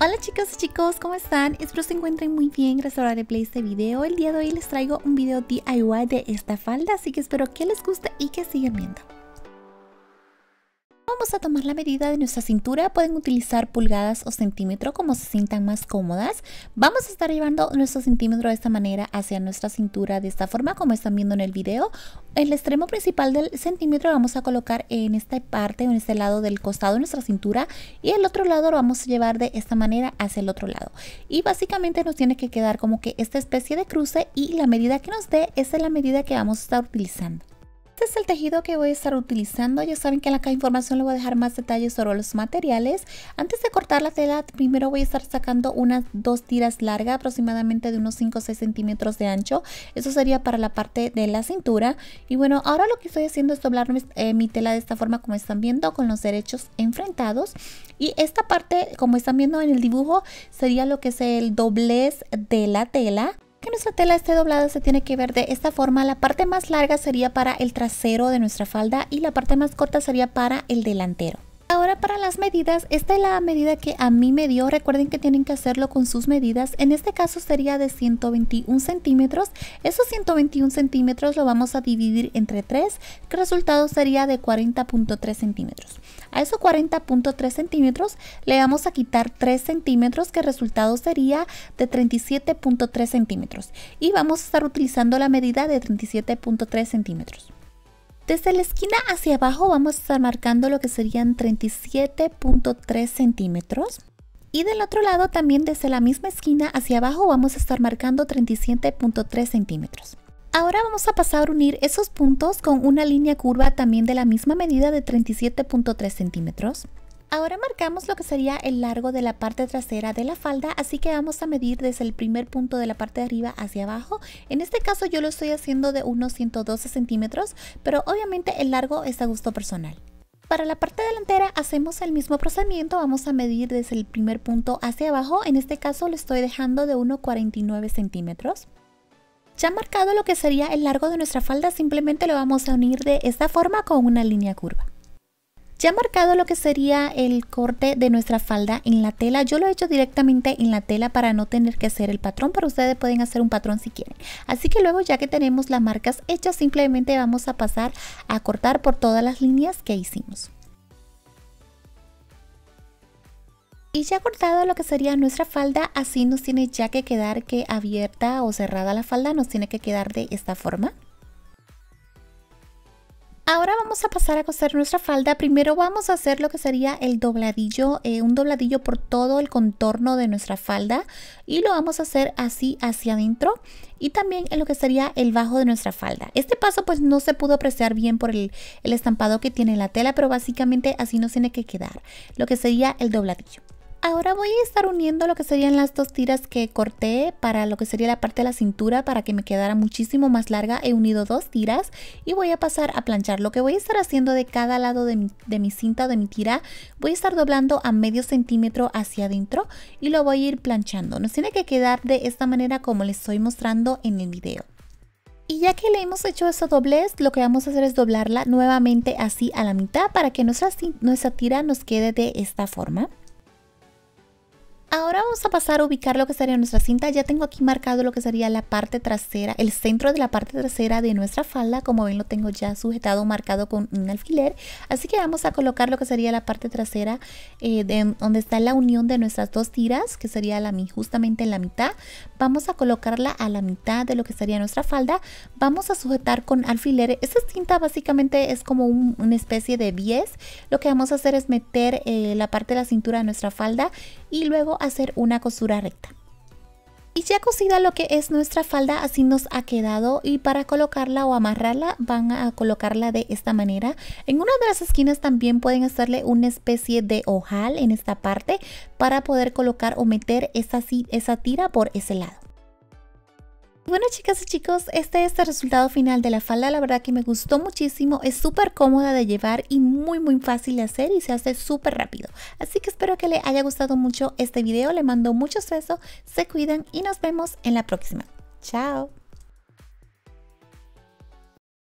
Hola chicos y chicos, ¿cómo están? Espero se encuentren muy bien, gracias por de play este video. El día de hoy les traigo un video DIY de esta falda, así que espero que les guste y que sigan viendo. Vamos a tomar la medida de nuestra cintura, pueden utilizar pulgadas o centímetro como se sientan más cómodas. Vamos a estar llevando nuestro centímetro de esta manera hacia nuestra cintura de esta forma como están viendo en el video. El extremo principal del centímetro vamos a colocar en esta parte o en este lado del costado de nuestra cintura y el otro lado lo vamos a llevar de esta manera hacia el otro lado. Y básicamente nos tiene que quedar como que esta especie de cruce y la medida que nos dé es la medida que vamos a estar utilizando. Este es el tejido que voy a estar utilizando. Ya saben que en la información le voy a dejar más detalles sobre los materiales. Antes de cortar la tela, primero voy a estar sacando unas dos tiras largas, aproximadamente de unos 5 o 6 centímetros de ancho. Eso sería para la parte de la cintura. Y bueno, ahora lo que estoy haciendo es doblar eh, mi tela de esta forma como están viendo, con los derechos enfrentados. Y esta parte, como están viendo en el dibujo, sería lo que es el doblez de la tela que nuestra tela esté doblada se tiene que ver de esta forma. La parte más larga sería para el trasero de nuestra falda y la parte más corta sería para el delantero. Ahora para las medidas, esta es la medida que a mí me dio, recuerden que tienen que hacerlo con sus medidas, en este caso sería de 121 centímetros, esos 121 centímetros lo vamos a dividir entre 3, que resultado sería de 40.3 centímetros. A esos 40.3 centímetros le vamos a quitar 3 centímetros, que resultado sería de 37.3 centímetros y vamos a estar utilizando la medida de 37.3 centímetros. Desde la esquina hacia abajo vamos a estar marcando lo que serían 37.3 centímetros. Y del otro lado también desde la misma esquina hacia abajo vamos a estar marcando 37.3 centímetros. Ahora vamos a pasar a unir esos puntos con una línea curva también de la misma medida de 37.3 centímetros. Ahora marcamos lo que sería el largo de la parte trasera de la falda, así que vamos a medir desde el primer punto de la parte de arriba hacia abajo. En este caso yo lo estoy haciendo de unos 112 centímetros, pero obviamente el largo es a gusto personal. Para la parte delantera hacemos el mismo procedimiento, vamos a medir desde el primer punto hacia abajo, en este caso lo estoy dejando de 1,49 centímetros. Ya marcado lo que sería el largo de nuestra falda, simplemente lo vamos a unir de esta forma con una línea curva. Ya he marcado lo que sería el corte de nuestra falda en la tela, yo lo he hecho directamente en la tela para no tener que hacer el patrón, pero ustedes pueden hacer un patrón si quieren. Así que luego ya que tenemos las marcas hechas, simplemente vamos a pasar a cortar por todas las líneas que hicimos. Y ya cortado lo que sería nuestra falda, así nos tiene ya que quedar que abierta o cerrada la falda, nos tiene que quedar de esta forma. Ahora vamos a pasar a coser nuestra falda. Primero vamos a hacer lo que sería el dobladillo, eh, un dobladillo por todo el contorno de nuestra falda y lo vamos a hacer así hacia adentro y también en lo que sería el bajo de nuestra falda. Este paso pues no se pudo apreciar bien por el, el estampado que tiene la tela, pero básicamente así nos tiene que quedar, lo que sería el dobladillo. Ahora voy a estar uniendo lo que serían las dos tiras que corté para lo que sería la parte de la cintura para que me quedara muchísimo más larga. He unido dos tiras y voy a pasar a planchar. Lo que voy a estar haciendo de cada lado de mi, cinta de mi tira, voy a estar doblando a medio centímetro hacia adentro y lo voy a ir planchando. Nos tiene que quedar de esta manera como les estoy mostrando en el video. Y ya que le hemos hecho esa doblez, lo que vamos a hacer es doblarla nuevamente así a la mitad para que nuestra tira nos quede de esta forma. Ahora vamos a pasar a ubicar lo que sería nuestra cinta. Ya tengo aquí marcado lo que sería la parte trasera, el centro de la parte trasera de nuestra falda. Como ven lo tengo ya sujetado, marcado con un alfiler. Así que vamos a colocar lo que sería la parte trasera eh, de, donde está la unión de nuestras dos tiras, que sería la, justamente en la mitad. Vamos a colocarla a la mitad de lo que sería nuestra falda. Vamos a sujetar con alfiler. Esta cinta básicamente es como una especie de bies. Lo que vamos a hacer es meter eh, la parte de la cintura de nuestra falda y luego hacer una costura recta. Y ya cosida lo que es nuestra falda, así nos ha quedado y para colocarla o amarrarla van a colocarla de esta manera. En una de las esquinas también pueden hacerle una especie de ojal en esta parte para poder colocar o meter esa tira por ese lado. Bueno chicas y chicos, este es el resultado final de la falda, la verdad que me gustó muchísimo, es súper cómoda de llevar y muy muy fácil de hacer y se hace súper rápido. Así que espero que les haya gustado mucho este video, le mando muchos besos, se cuidan y nos vemos en la próxima. Chao.